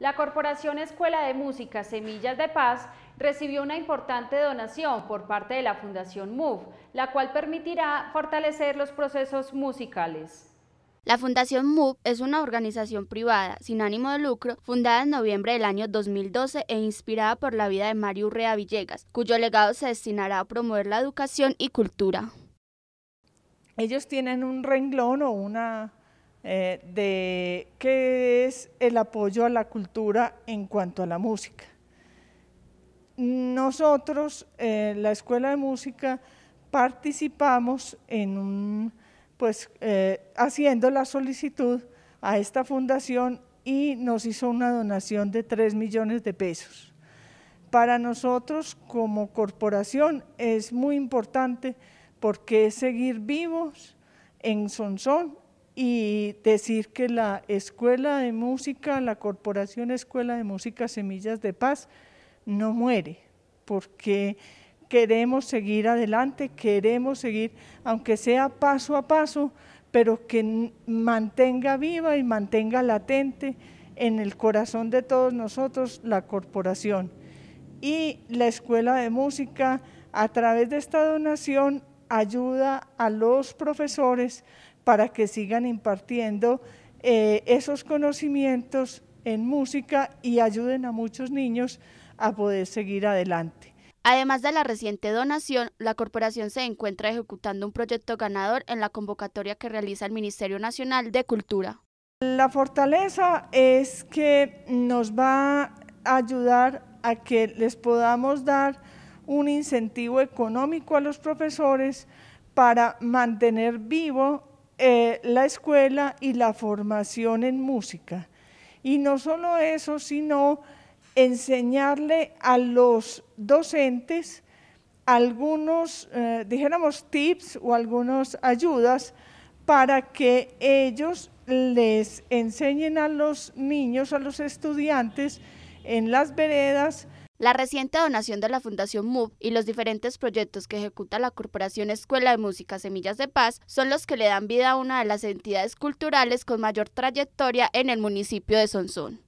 La Corporación Escuela de Música Semillas de Paz recibió una importante donación por parte de la Fundación MOVE, la cual permitirá fortalecer los procesos musicales. La Fundación MOVE es una organización privada sin ánimo de lucro fundada en noviembre del año 2012 e inspirada por la vida de Mario Urrea Villegas, cuyo legado se destinará a promover la educación y cultura. Ellos tienen un renglón o una eh, de qué es el apoyo a la cultura en cuanto a la música. Nosotros, eh, la Escuela de Música, participamos en pues, eh, haciendo la solicitud a esta fundación y nos hizo una donación de 3 millones de pesos. Para nosotros como corporación es muy importante porque es seguir vivos en Sonsón y decir que la Escuela de Música, la Corporación Escuela de Música Semillas de Paz, no muere, porque queremos seguir adelante, queremos seguir, aunque sea paso a paso, pero que mantenga viva y mantenga latente en el corazón de todos nosotros la corporación. Y la Escuela de Música, a través de esta donación, ayuda a los profesores para que sigan impartiendo eh, esos conocimientos en música y ayuden a muchos niños a poder seguir adelante. Además de la reciente donación, la corporación se encuentra ejecutando un proyecto ganador en la convocatoria que realiza el Ministerio Nacional de Cultura. La fortaleza es que nos va a ayudar a que les podamos dar un incentivo económico a los profesores para mantener vivo eh, la escuela y la formación en música. Y no solo eso, sino enseñarle a los docentes algunos, eh, dijéramos, tips o algunas ayudas para que ellos les enseñen a los niños, a los estudiantes en las veredas, la reciente donación de la Fundación MUB y los diferentes proyectos que ejecuta la Corporación Escuela de Música Semillas de Paz son los que le dan vida a una de las entidades culturales con mayor trayectoria en el municipio de Sonsón.